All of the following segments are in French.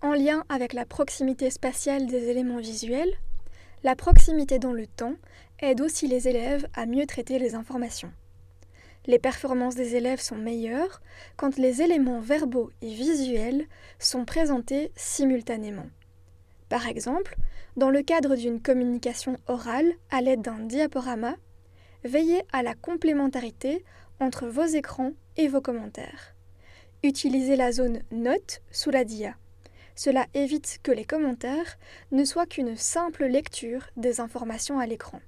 En lien avec la proximité spatiale des éléments visuels, la proximité dans le temps aide aussi les élèves à mieux traiter les informations. Les performances des élèves sont meilleures quand les éléments verbaux et visuels sont présentés simultanément. Par exemple, dans le cadre d'une communication orale à l'aide d'un diaporama veillez à la complémentarité entre vos écrans et vos commentaires. Utilisez la zone notes sous la DIA. Cela évite que les commentaires ne soient qu'une simple lecture des informations à l'écran.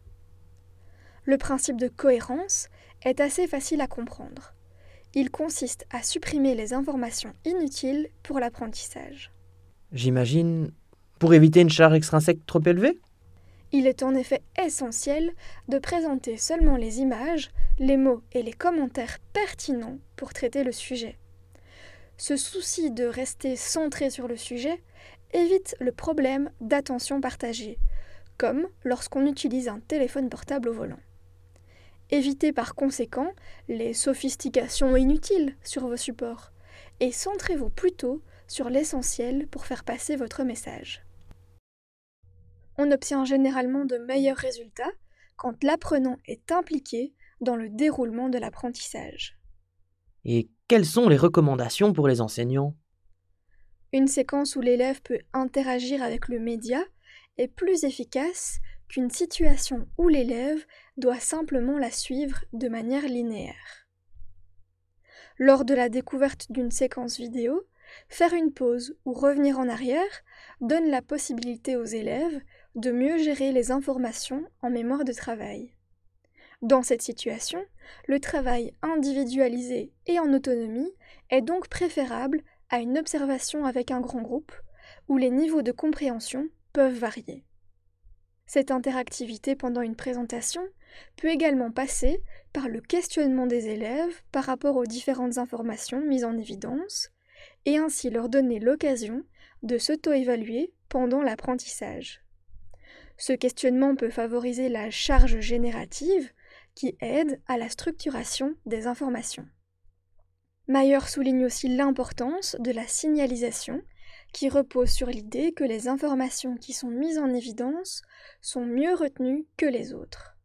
Le principe de cohérence est assez facile à comprendre. Il consiste à supprimer les informations inutiles pour l'apprentissage. J'imagine pour éviter une charge extrinsèque trop élevée il est en effet essentiel de présenter seulement les images, les mots et les commentaires pertinents pour traiter le sujet. Ce souci de rester centré sur le sujet évite le problème d'attention partagée, comme lorsqu'on utilise un téléphone portable au volant. Évitez par conséquent les sophistications inutiles sur vos supports et centrez-vous plutôt sur l'essentiel pour faire passer votre message. On obtient généralement de meilleurs résultats quand l'apprenant est impliqué dans le déroulement de l'apprentissage. Et quelles sont les recommandations pour les enseignants Une séquence où l'élève peut interagir avec le média est plus efficace qu'une situation où l'élève doit simplement la suivre de manière linéaire. Lors de la découverte d'une séquence vidéo, faire une pause ou revenir en arrière donne la possibilité aux élèves de mieux gérer les informations en mémoire de travail. Dans cette situation, le travail individualisé et en autonomie est donc préférable à une observation avec un grand groupe, où les niveaux de compréhension peuvent varier. Cette interactivité pendant une présentation peut également passer par le questionnement des élèves par rapport aux différentes informations mises en évidence, et ainsi leur donner l'occasion de s'auto-évaluer pendant l'apprentissage. Ce questionnement peut favoriser la charge générative qui aide à la structuration des informations. Mayer souligne aussi l'importance de la signalisation qui repose sur l'idée que les informations qui sont mises en évidence sont mieux retenues que les autres.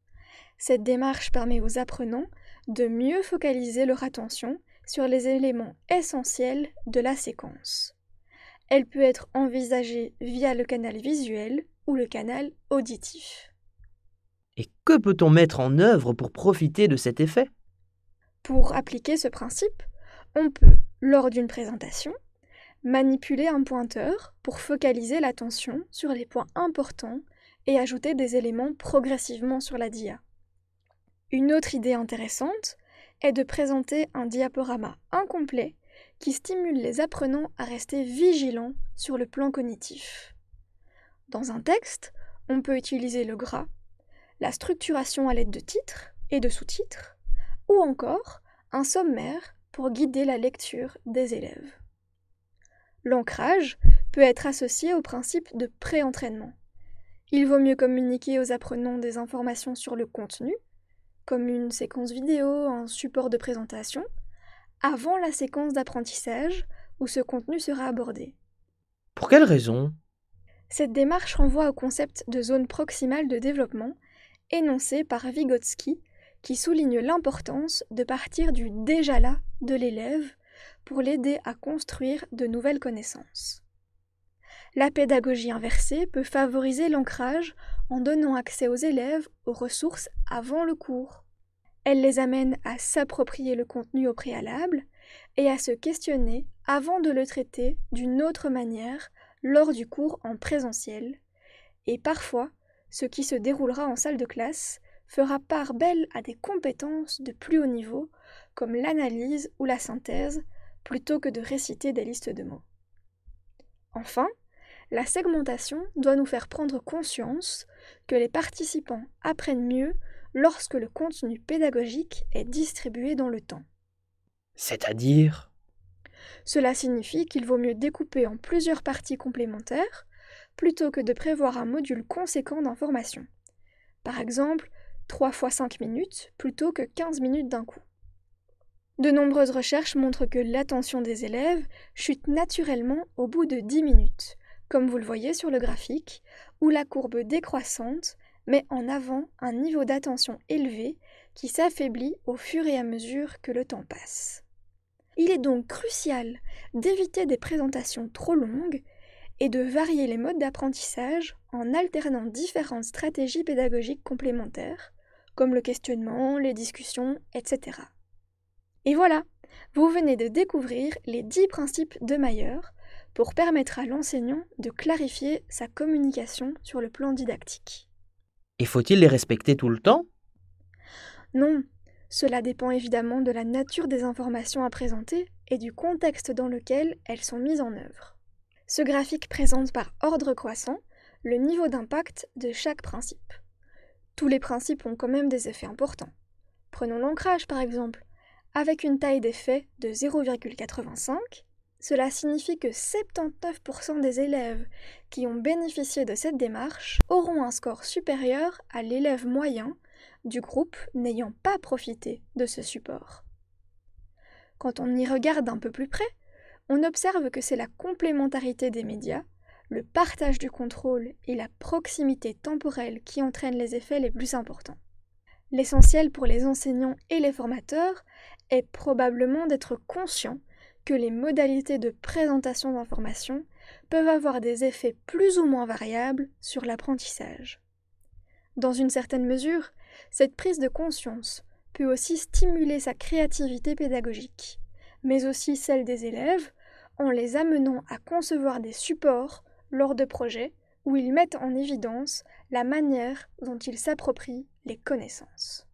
Cette démarche permet aux apprenants de mieux focaliser leur attention sur les éléments essentiels de la séquence. Elle peut être envisagée via le canal visuel, ou le canal auditif. Et que peut-on mettre en œuvre pour profiter de cet effet Pour appliquer ce principe, on peut, lors d'une présentation, manipuler un pointeur pour focaliser l'attention sur les points importants et ajouter des éléments progressivement sur la dia. Une autre idée intéressante est de présenter un diaporama incomplet qui stimule les apprenants à rester vigilants sur le plan cognitif. Dans un texte, on peut utiliser le gras, la structuration à l'aide de titres et de sous-titres, ou encore un sommaire pour guider la lecture des élèves. L'ancrage peut être associé au principe de pré-entraînement. Il vaut mieux communiquer aux apprenants des informations sur le contenu, comme une séquence vidéo, un support de présentation, avant la séquence d'apprentissage où ce contenu sera abordé. Pour quelles raison cette démarche renvoie au concept de zone proximale de développement, énoncé par Vygotsky, qui souligne l'importance de partir du déjà là de l'élève pour l'aider à construire de nouvelles connaissances. La pédagogie inversée peut favoriser l'ancrage en donnant accès aux élèves aux ressources avant le cours. Elle les amène à s'approprier le contenu au préalable et à se questionner avant de le traiter d'une autre manière lors du cours en présentiel, et parfois, ce qui se déroulera en salle de classe fera part belle à des compétences de plus haut niveau, comme l'analyse ou la synthèse, plutôt que de réciter des listes de mots. Enfin, la segmentation doit nous faire prendre conscience que les participants apprennent mieux lorsque le contenu pédagogique est distribué dans le temps. C'est-à-dire cela signifie qu'il vaut mieux découper en plusieurs parties complémentaires plutôt que de prévoir un module conséquent d'informations. Par exemple, 3 fois 5 minutes plutôt que 15 minutes d'un coup. De nombreuses recherches montrent que l'attention des élèves chute naturellement au bout de 10 minutes, comme vous le voyez sur le graphique, où la courbe décroissante met en avant un niveau d'attention élevé qui s'affaiblit au fur et à mesure que le temps passe. Il est donc crucial d'éviter des présentations trop longues et de varier les modes d'apprentissage en alternant différentes stratégies pédagogiques complémentaires, comme le questionnement, les discussions, etc. Et voilà, vous venez de découvrir les 10 principes de Mayer pour permettre à l'enseignant de clarifier sa communication sur le plan didactique. Et faut-il les respecter tout le temps Non, cela dépend évidemment de la nature des informations à présenter et du contexte dans lequel elles sont mises en œuvre. Ce graphique présente par ordre croissant le niveau d'impact de chaque principe. Tous les principes ont quand même des effets importants. Prenons l'ancrage par exemple. Avec une taille d'effet de 0,85, cela signifie que 79% des élèves qui ont bénéficié de cette démarche auront un score supérieur à l'élève moyen du groupe n'ayant pas profité de ce support. Quand on y regarde un peu plus près, on observe que c'est la complémentarité des médias, le partage du contrôle et la proximité temporelle qui entraînent les effets les plus importants. L'essentiel pour les enseignants et les formateurs est probablement d'être conscient que les modalités de présentation d'informations peuvent avoir des effets plus ou moins variables sur l'apprentissage. Dans une certaine mesure, cette prise de conscience peut aussi stimuler sa créativité pédagogique, mais aussi celle des élèves, en les amenant à concevoir des supports lors de projets où ils mettent en évidence la manière dont ils s'approprient les connaissances.